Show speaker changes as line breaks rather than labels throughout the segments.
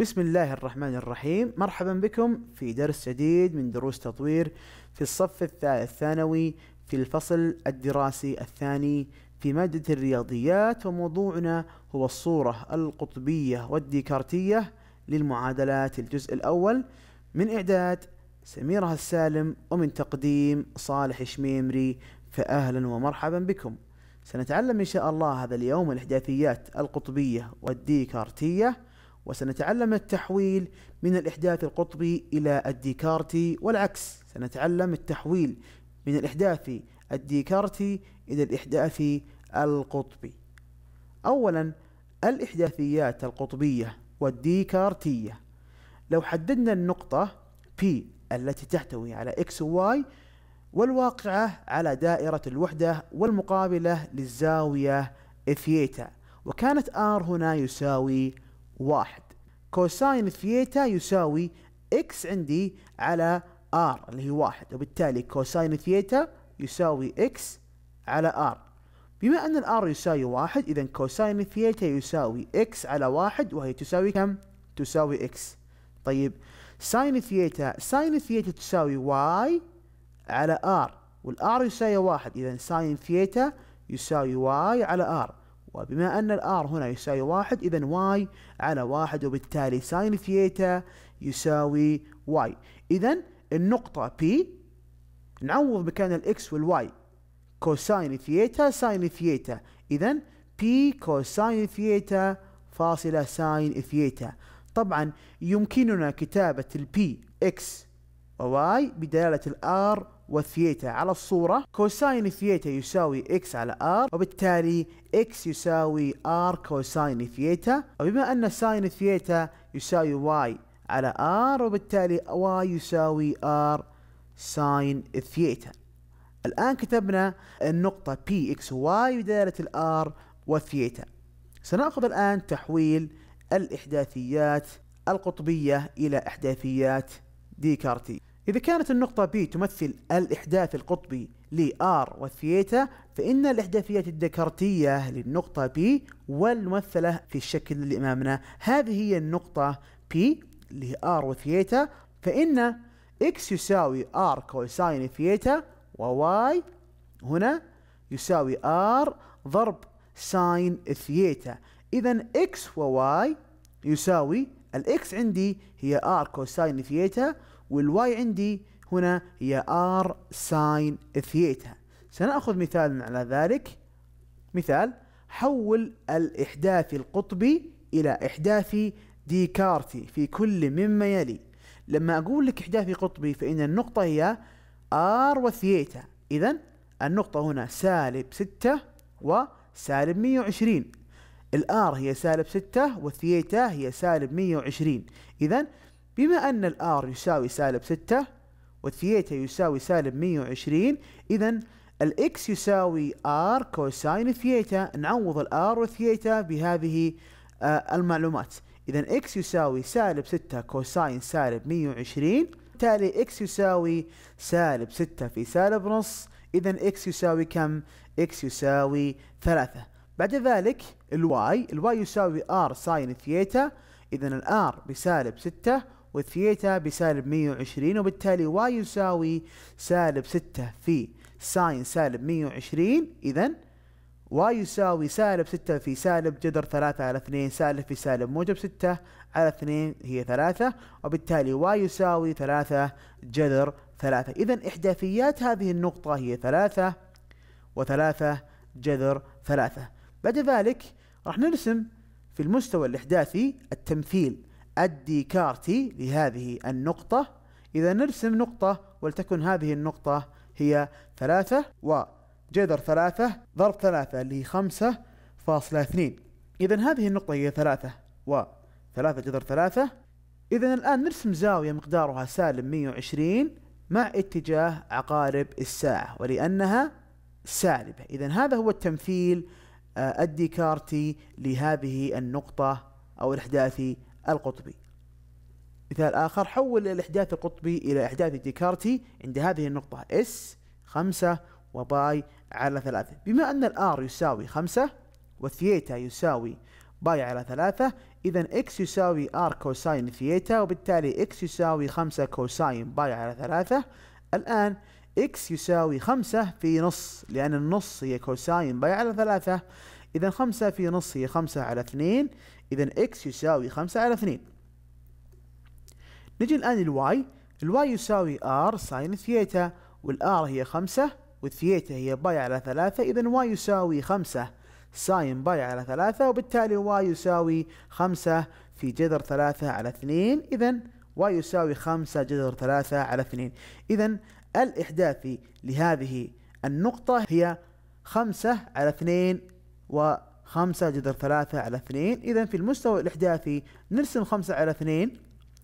بسم الله الرحمن الرحيم مرحبا بكم في درس جديد من دروس تطوير في الصف الثالث ثانوي في الفصل الدراسي الثاني في مادة الرياضيات وموضوعنا هو الصورة القطبية والديكارتية للمعادلات الجزء الأول من إعداد سميرة السالم ومن تقديم صالح شميمري فأهلا ومرحبا بكم سنتعلم إن شاء الله هذا اليوم الإحداثيات القطبية والديكارتية وسنتعلم التحويل من الإحداث القطبي إلى الديكارتي والعكس سنتعلم التحويل من الإحداث الديكارتي إلى الإحداث القطبي أولا الإحداثيات القطبية والديكارتية لو حددنا النقطة P التي تحتوي على X و Y والواقعة على دائرة الوحدة والمقابلة للزاوية ثيتا وكانت R هنا يساوي واحد كوساين ثيتا يساوي اكس عندي على ار اللي هي واحد وبالتالي كوساين ثيتا يساوي اكس على ار بما ان الار يساوي واحد اذا كوساين ثيتا يساوي اكس على واحد وهي تساوي كم؟ تساوي اكس طيب ساين ثيتا ساين ثيتا تساوي واي على ار والار يساوي واحد اذا ساين ثيتا يساوي واي على ار وبما أن الآر هنا يساوي واحد إذا واي على واحد وبالتالي ساين ثيتا يساوي واي إذا النقطة P نعوض مكان الإكس والواي كوساين ثيتا ساين ثيتا إذا P كوساين ثيتا فاصلة ساين ثيتا طبعا يمكننا كتابة البي إكس وواي بدلالة الآر وثيتا على الصورة كوساين ثيتا يساوي إكس على آر وبالتالي إكس يساوي آر كوساين ثيتا وبما أن ساين ثيتا يساوي واي على آر وبالتالي واي يساوي آر ساين ثيتا الآن كتبنا النقطة بي إكس واي بدالة الآر وثيتا سنأخذ الآن تحويل الإحداثيات القطبية إلى إحداثيات ديكارتي إذا كانت النقطة B تمثل الإحداث القطبي لـ R وثيتا فإن الإحداثيات الدكارتية للنقطة B والممثلة في الشكل اللي أمامنا هذه هي النقطة P اللي هي R وثيتا فإن X يساوي R كوساين ثيتا وY هنا يساوي R ضرب ساين ثيتا إذا X وY يساوي الإكس عندي هي R كوساين ثيتا والواي عندي هنا هي ار ساين ثيتا سنأخذ مثال على ذلك مثال حول الإحداث القطبي إلى إحداث ديكارتي في كل مما يلي لما أقول لك احداثي قطبي فإن النقطة هي ار وثيتا إذا النقطة هنا سالب 6 وسالب 120 الآر هي سالب 6 والثيتا هي سالب 120 إذا بما أن الآر يساوي سالب 6 والثيتا يساوي سالب 120 إذا الإكس يساوي آر كوساين ثيتا نعوض الآر والثيتا بهذه آه، المعلومات إذا إكس يساوي سالب 6 كوساين سالب 120 بالتالي إكس يساوي سالب 6 في سالب نص إذا إكس يساوي كم؟ إكس يساوي 3 بعد ذلك الواي الواي يساوي آر ساين ثيتا إذا الآر بسالب 6 والثيتا بسالب 120 وبالتالي واي يساوي سالب 6 في ساين سالب 120 إذا واي يساوي سالب 6 في سالب جذر 3 على 2 سالب في سالب موجب 6 على 2 هي 3 وبالتالي واي يساوي 3 جذر 3 إذا إحداثيات هذه النقطة هي 3 و3 جذر 3 بعد ذلك راح نرسم في المستوى الإحداثي التمثيل الديكارتي لهذه النقطة إذا نرسم نقطة ولتكن هذه النقطة هي ثلاثة وجذر ثلاثة ضرب ثلاثة اللي هي خمسة فاصلة اثنين إذا هذه النقطة هي ثلاثة وثلاثة جذر ثلاثة إذا الآن نرسم زاوية مقدارها سالب 120 مع اتجاه عقارب الساعة ولأنها سالبة إذا هذا هو التمثيل الديكارتي آه، لهذه النقطة أو الأحداث القطبي مثال آخر حول الأحداث القطبي إلى أحداث الديكارتي عند هذه النقطة S 5 وباي على 3 بما أن الآر يساوي 5 والثيتا يساوي باي على 3 إذا X يساوي R كوساين ثيتا وبالتالي X يساوي 5 كوساين باي على 3 الآن إكس يساوي خمسة في نص لأن النص هي كوساين باي على ثلاثة إذا خمسة في نص هي خمسة على اثنين إذا إكس يساوي خمسة على اثنين نجي الآن للواي الواي يساوي ار ساين ثيتا والار هي خمسة والثيتا هي باي على ثلاثة إذا واي يساوي خمسة ساين باي على ثلاثة وبالتالي واي يساوي خمسة في جذر ثلاثة على اثنين إذا واي يساوي خمسة جذر ثلاثة على اثنين إذا الإحداثي لهذه النقطة هي خمسة على اثنين وخمسة جذر ثلاثة على اثنين إذا في المستوى الإحداثي نرسم خمسة على اثنين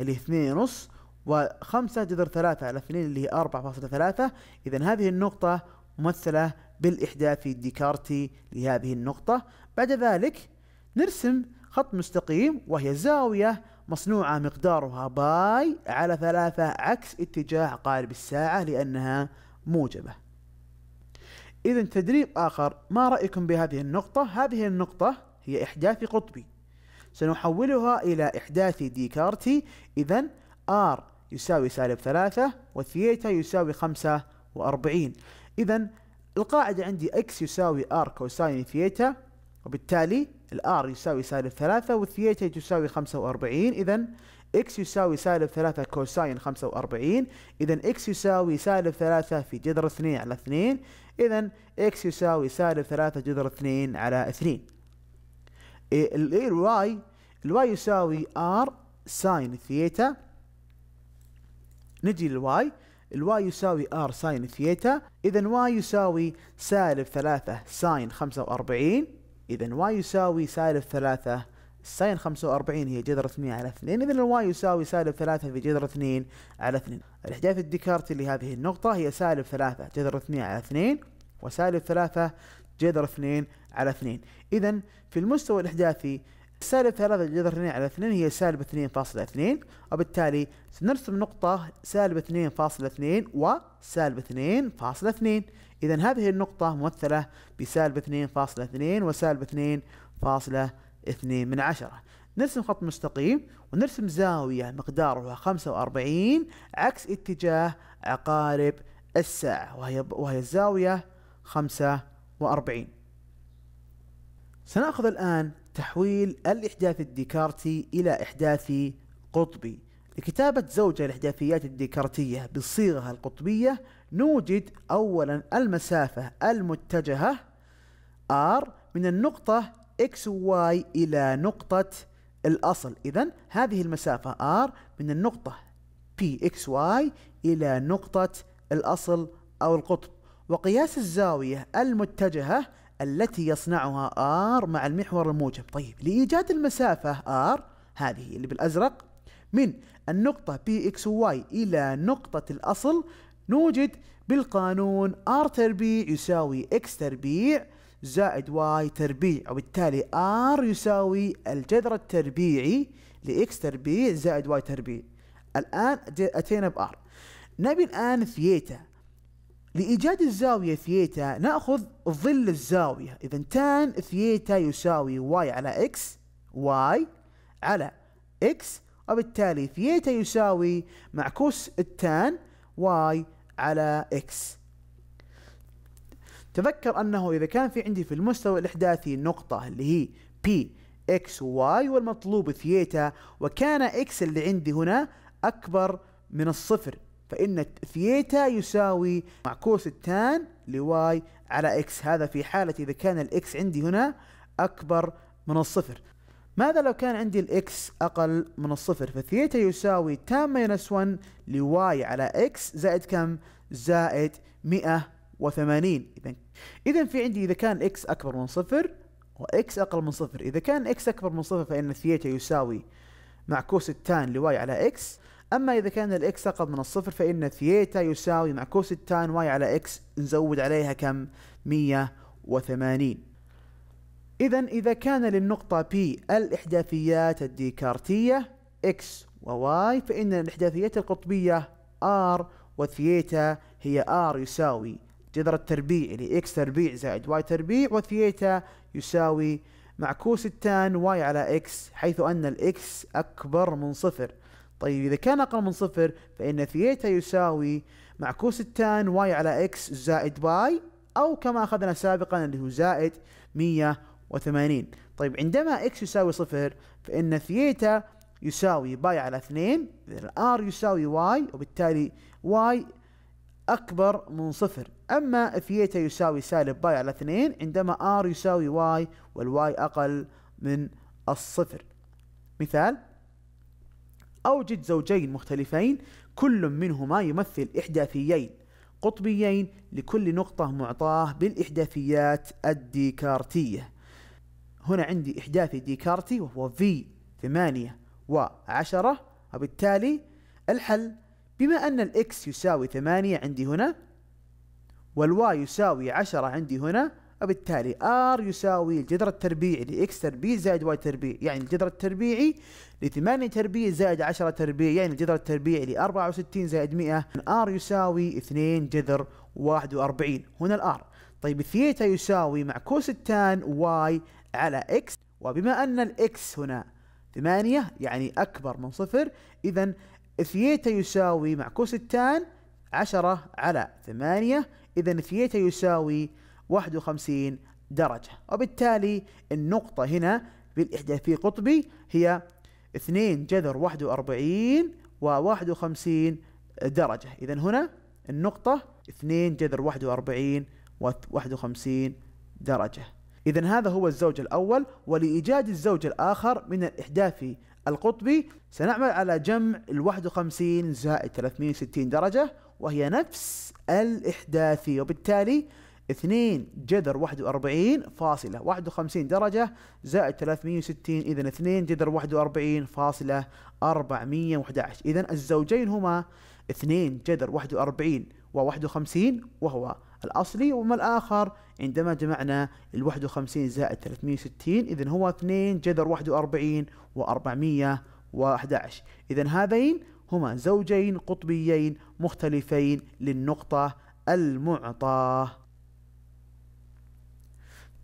اللي هي اثنين ونص وخمسة جذر ثلاثة على اثنين اللي هي أربعة فاصلة ثلاثة إذا هذه النقطة ممثلة بالإحداثي الديكارتي لهذه النقطة بعد ذلك نرسم خط مستقيم وهي زاوية مصنوعة مقدارها باي على ثلاثة عكس اتجاه قارب الساعة لأنها موجبة إذا تدريب آخر ما رأيكم بهذه النقطة؟ هذه النقطة هي إحداث قطبي سنحولها إلى إحداث ديكارتي إذا R يساوي سالب ثلاثة وثيتا يساوي خمسة وأربعين إذا القاعدة عندي x يساوي R كوساين ثيتا وبالتالي الار يساوي سالب ثلاثة والثيتا تساوي خمسة واربعين اذا اكس يساوي سالب ثلاثة كوساين خمسة واربعين اذا اكس يساوي سالب ثلاثة في جذر اثنين على اثنين اذا اكس يساوي سالب ثلاثة جذر اثنين على اثنين الاي الواي إيه، الواي يساوي ار ساين ثيتا نجي للواي الواي يساوي ار ساين ثيتا اذا واي يساوي سالب ثلاثة ساين خمسة واربعين إذا y يساوي سالب ثلاثة ساين 45 هي جذر 2 على 2 إذا الواي يساوي سالب 3 في جذر 2 على 2 الإحداث الديكارتي لهذه النقطة هي سالب 3 جذر 2 على 2 وسالب 3 جذر 2 على 2 إذا في المستوى الإحداثي سالب 3 جذر 2 على 2 هي سالب 2.2 وبالتالي سنرسم نقطة سالب 2.2 وسالب 2.2 إذا هذه النقطة ممثلة بسالب 2.2 وسالب 2.2 من عشرة نرسم خط مستقيم ونرسم زاوية مقدارها 45 عكس اتجاه عقارب الساعة وهي وهي الزاوية 45 سنأخذ الآن تحويل الإحداث الديكارتي إلى إحداثي قطبي لكتابة زوجة الإحداثيات الديكارتية بالصيغة القطبية نوجد أولا المسافة المتجهة R من النقطة X Y إلى نقطة الأصل إذا هذه المسافة R من النقطة PXY إلى نقطة الأصل أو القطب وقياس الزاوية المتجهة التي يصنعها R مع المحور الموجب طيب لإيجاد المسافة R هذه اللي بالأزرق من النقطة PXY إلى نقطة الأصل نوجد بالقانون R تربيع يساوي X تربيع زائد Y تربيع وبالتالي R يساوي الجذر التربيعي X تربيع زائد Y تربيع الآن أتينا R نبي الآن ثيتا لإيجاد الزاوية ثيتا نأخذ ظل الزاوية إذا تان ثيتا يساوي Y على X Y على X وبالتالي ثيتا يساوي معكوس التان Y على إكس تذكر أنه إذا كان في عندي في المستوى الإحداثي نقطة اللي هي بي إكس واي والمطلوب ثيتا وكان إكس اللي عندي هنا أكبر من الصفر فإن ثيتا يساوي معكوس التان لواي على إكس هذا في حالة إذا كان الإكس عندي هنا أكبر من الصفر ماذا لو كان عندي الاكس اقل من الصفر فثيتا يساوي تان ماينس 1 لواي على اكس زائد كم زائد 180 اذا اذا في عندي اذا كان اكس اكبر من صفر واكس اقل من صفر اذا كان اكس اكبر من صفر فان ثيتا يساوي معكوس التان لواي على اكس اما اذا كان الاكس اقل من الصفر فان ثيتا يساوي معكوس التان واي على اكس نزود عليها كم 180 إذا إذا كان للنقطة P الإحداثيات الديكارتية X و Y فإن الإحداثيات القطبية R وثيتا هي R يساوي جذر التربيع اللي X تربيع زائد Y تربيع وثيتا يساوي معكوس التان Y على X حيث أن X أكبر من صفر طيب إذا كان أقل من صفر فإن ثيتا يساوي معكوس التان Y على X زائد Y أو كما أخذنا سابقا اللي هو زائد 100 وثمانين طيب عندما اكس يساوي صفر فإن ثيتا يساوي باي على اثنين إذا الآر يساوي واي وبالتالي واي أكبر من صفر أما ثيتا يساوي سالب باي على اثنين عندما آر يساوي واي والواي أقل من الصفر مثال أوجد زوجين مختلفين كل منهما يمثل إحداثيين قطبيين لكل نقطة معطاه بالإحداثيات الديكارتية هنا عندي إحداثي ديكارتي وهو في ثمانية وعشرة وبالتالي الحل بما أن الإكس يساوي ثمانية عندي هنا والواي يساوي عشرة عندي هنا وبالتالي R يساوي الجذر التربيعي لإكس تربيع زائد واي تربيع يعني الجذر التربيعي لثمانية تربيع زائد عشرة تربيع يعني الجذر التربيعي لأربعة وستين زائد مئة R يساوي اثنين جذر واحد وأربعين هنا الآر طيب الثيتا يساوي معكوس التان واي على إكس وبما أن الإكس هنا ثمانية يعني أكبر من صفر إذا ثيتا يساوي معكوس التان عشرة على ثمانية إذا ثيتا يساوي واحد وخمسين درجة وبالتالي النقطة هنا بالإحداثي قطبي هي اثنين جذر واحد وأربعين وواحد وخمسين درجة إذا هنا النقطة اثنين جذر واحد وأربعين وواحد وخمسين درجة إذا هذا هو الزوج الأول ولإيجاد الزوج الآخر من الإحداثي القطبي سنعمل على جمع ال 51 زائد 360 درجة وهي نفس الإحداثي وبالتالي 2 جذر 41 فاصلة 51 درجة زائد 360 إذا 2 جذر 41 فاصلة 411 إذا الزوجين هما 2 جذر 41 و51 وهو الأصلي وما الآخر عندما جمعنا ال 51 زائد 360 إذا هو 2 جذر 41 و 411 إذا هذين هما زوجين قطبيين مختلفين للنقطة المعطاة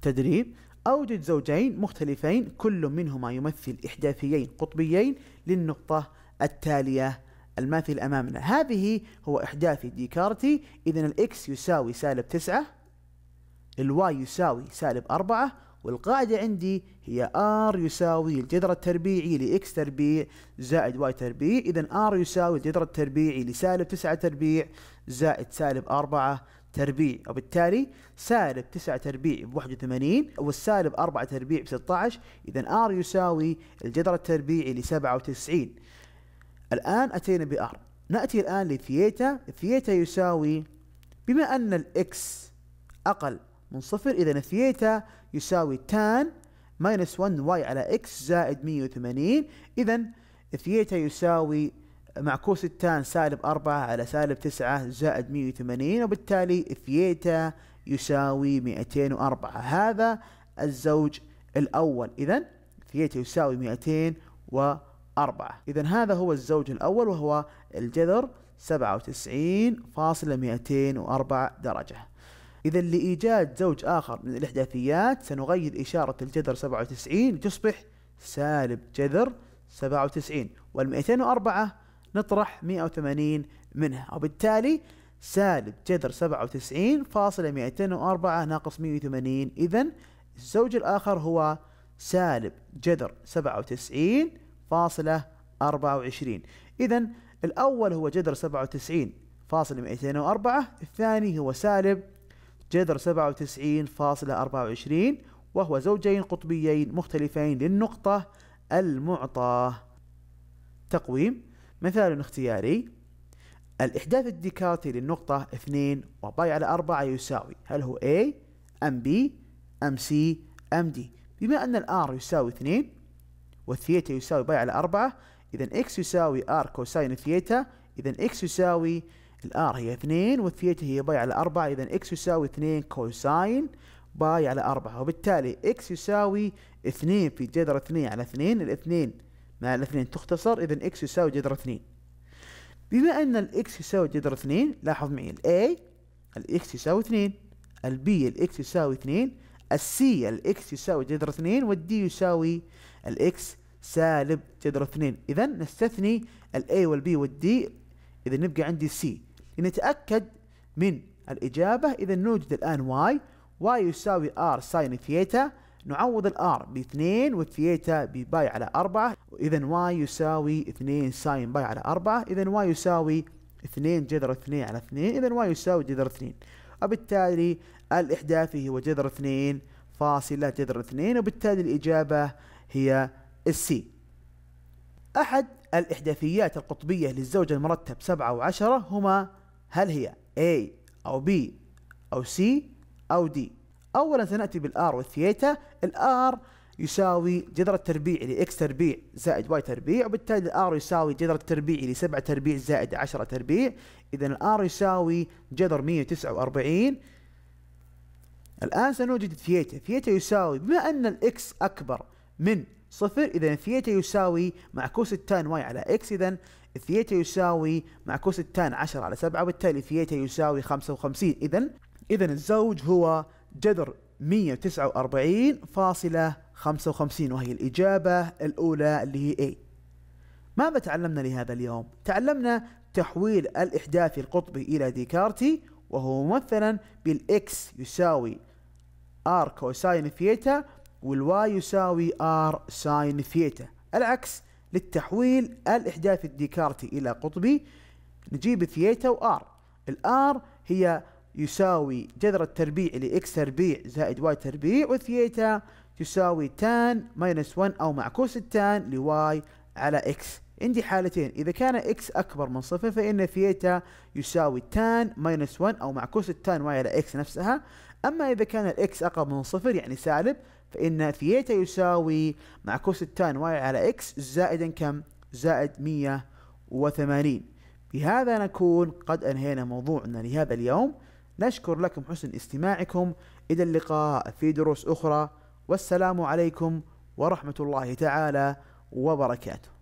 تدريب أوجد زوجين مختلفين كل منهما يمثل إحداثيين قطبيين للنقطة التالية الماثل أمامنا هذه هو إحداثي ديكارتي إذا الإكس يساوي سالب تسعة الواي يساوي سالب أربعة والقاعدة عندي هي R يساوي الجذر التربيعي ل X تربيع زائد Y تربيع إذا R يساوي الجذر التربيعي لسالب تسعة تربيع زائد سالب أربعة تربيع وبالتالي سالب 9 تربيع ب 81 والسالب 4 تربيع ب 16 اذا ار يساوي الجذر التربيعي ل 97 الآن أتينا بآر نأتي الآن لثيتا ثيتا يساوي بما أن الإكس أقل من صفر إذا ثيتا يساوي تان ماينس 1 واي على إكس زائد 180 إذا ثيتا يساوي معكوس التان سالب 4 على سالب 9 زائد 180 وبالتالي ثيتا يساوي 204 هذا الزوج الأول إذا ثيتا يساوي 204 أربعة إذا هذا هو الزوج الأول وهو الجذر 97.204 درجة إذا لإيجاد زوج آخر من الإحداثيات سنغير إشارة الجذر 97 لتصبح سالب جذر 97 وال204 نطرح 180 منها وبالتالي سالب جذر 97.204 ناقص 180 إذا الزوج الآخر هو سالب جذر 97 إذا الأول هو جذر 97.204، الثاني هو سالب جذر 97.24، وهو زوجين قطبيين مختلفين للنقطة المعطاة تقويم مثال اختياري الإحداث الديكارتي للنقطة 2 وباي على 4 يساوي هل هو A أم B أم C أم D بما أن R يساوي 2 والثيتا يساوي باي على أربعة إذا إكس يساوي آر كوساين ثيتا إذا إكس يساوي الآر هي اثنين والثيتا هي باي على أربعة إذا إكس يساوي اثنين كوساين باي على أربعة وبالتالي إكس يساوي اثنين في جذر اثنين على اثنين الاثنين مع الاثنين تختصر إذا إكس يساوي جذر اثنين بما أن الإكس يساوي جذر اثنين لاحظ معي A الإكس يساوي اثنين الـ B الإكس يساوي اثنين السي الإكس يساوي جذر اثنين والدي يساوي الاكس سالب جذر 2 اذا نستثني الاي والبي والدي اذا نبقى عندي سي لنتاكد من الاجابه اذا نوجد الان واي واي يساوي ار ساين ثيتا نعوض الار ب 2 والثيتا بباي على 4 اذا واي يساوي 2 ساين باي على 4 اذا واي يساوي 2 جذر 2 على 2 اذا واي يساوي جذر 2 وبالتالي الاحداثي هو جذر 2 فاصلة جذر 2 وبالتالي الإجابة هي السي أحد الإحداثيات القطبية للزوج المرتب سبعة وعشرة هما هل هي A أو B أو C أو D أولا سنأتي بالآر والثيتا الآر يساوي جذر التربيع لإكس تربيع زائد واي تربيع وبالتالي الآر يساوي جذر لـ لسبعة تربيع زائد عشرة تربيع إذا الآر يساوي جذر 149 الآن سنوجد الثيتا ثيتا يساوي بما أن الإكس أكبر من صفر إذا ثيتا يساوي معكوس التان واي على إكس إذا ثيتا يساوي معكوس التان 10 على 7 وبالتالي ثيتا يساوي 55 إذا إذا الزوج هو جذر 149.55 وهي الإجابة الأولى اللي هي A ماذا تعلمنا لهذا اليوم؟ تعلمنا تحويل الإحداثي القطبي إلى ديكارتي وهو ممثلا بالإكس يساوي ار كوساين ثيتا والواي يساوي ار ساين ثيتا العكس للتحويل الإحداث الديكارتي إلى قطبي نجيب ثيتا وآر الآر هي يساوي جذر التربيع لإكس تربيع زائد واي تربيع وثيتا تساوي تان ماينس 1 أو معكوس التان لواي على إكس عندي حالتين إذا كان إكس أكبر من صفر فإن ثيتا يساوي تان ماينس 1 أو معكوس التان واي على إكس نفسها أما إذا كان الإكس أقرب من صفر يعني سالب فإن ثيتا يساوي معكوس التان واي على إكس زائدا كم؟ زائد 180 بهذا نكون قد أنهينا موضوعنا لهذا اليوم نشكر لكم حسن استماعكم إلى اللقاء في دروس أخرى والسلام عليكم ورحمة الله تعالى وبركاته